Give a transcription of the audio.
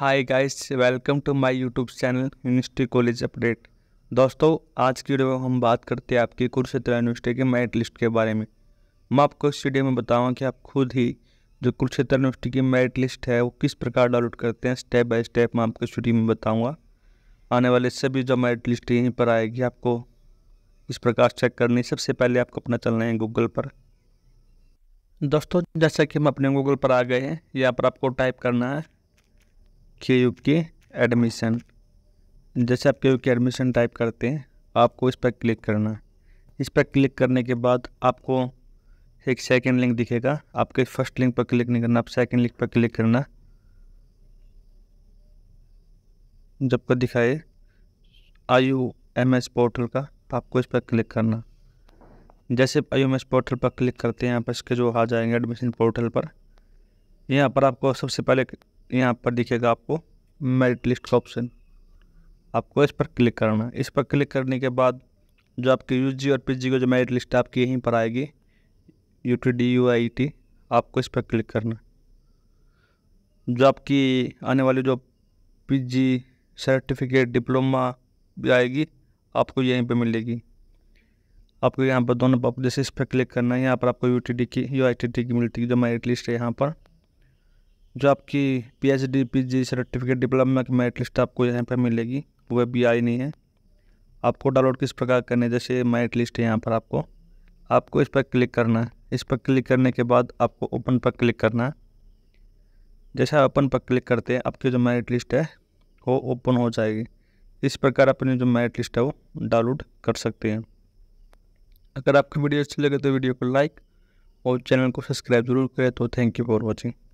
hi guys welcome to my YouTube channel university college update दोस्तों आज की video में हम बात करते हैं आपकी कुरुक्षेत्र यूनिवर्सिटी के मेरिट लिस्ट के बारे में मैं आपको इस वीडियो में बताऊँगा कि आप खुद ही जो कुरुक्षेत्र यूनिवर्सिटी की मेरिट लिस्ट है वो किस प्रकार डाउनलोड करते हैं स्टेप बाई स्टेप मैं आपको इस वीडियो में बताऊँगा आने वाले सभी जो मेरिट लिस्ट यहीं पर आएगी आपको इस प्रकार चेक करनी सबसे पहले आपको अपना चलना है गूगल पर दोस्तों जैसा कि हम अपने गूगल पर आ गए हैं यहाँ पर आपको टाइप करना है के यू के एडमिशन जैसे आप के यू के एडमिशन टाइप करते हैं आपको इस पर क्लिक करना है इस पर क्लिक करने के बाद आपको एक सेकेंड लिंक दिखेगा आपके फर्स्ट लिंक पर क्लिक नहीं करना आप सेकेंड लिंक पर क्लिक करना जब का दिखाए आयु एम एस पोर्टल का आपको इस पर क्लिक करना जैसे आयु एम एस पोर्टल पर क्लिक करते हैं आप इसके जो आ जाएंगे एडमिशन पोर्टल पर यहाँ पर आपको सबसे पहले यहाँ पर दिखेगा आपको मेरिट लिस्ट का ऑप्शन आपको इस पर क्लिक करना है इस पर क्लिक करने के बाद जो आपके यू जी और पी जी का जो मेरिट लिस्ट आपकी यहीं पर आएगी U T D U I T आपको इस पर क्लिक करना जो आपकी आने वाली जो पी जी सर्टिफिकेट डिप्लोमा भी आएगी आपको यहीं पे मिलेगी आपको यहाँ पर दोनों पॉप जैसे इस पर क्लिक करना है यहाँ पर आपको यू टी डी की यू आई टी टी की मिलती है जो मेरिट लिस्ट है यहाँ पर जो आपकी P H D P G certificate diploma की मेरिट लिस्ट आपको यहाँ पर मिलेगी वो भी आई नहीं है आपको डाउनलोड किस प्रकार करने जैसे मेरिट लिस्ट है यहाँ पर आपको आपको इस पर क्लिक करना है इस पर क्लिक करने के बाद आपको ओपन पर क्लिक करना है जैसे आप ओपन पर क्लिक करते हैं आपकी जो मेरिट लिस्ट है वो ओपन हो जाएगी इस प्रकार अपनी जो मेरिट लिस्ट है वो डाउनलोड कर सकते हैं अगर आपकी वीडियो अच्छी लगे तो वीडियो को लाइक और चैनल को सब्सक्राइब जरूर करें तो थैंक यू फॉर वॉचिंग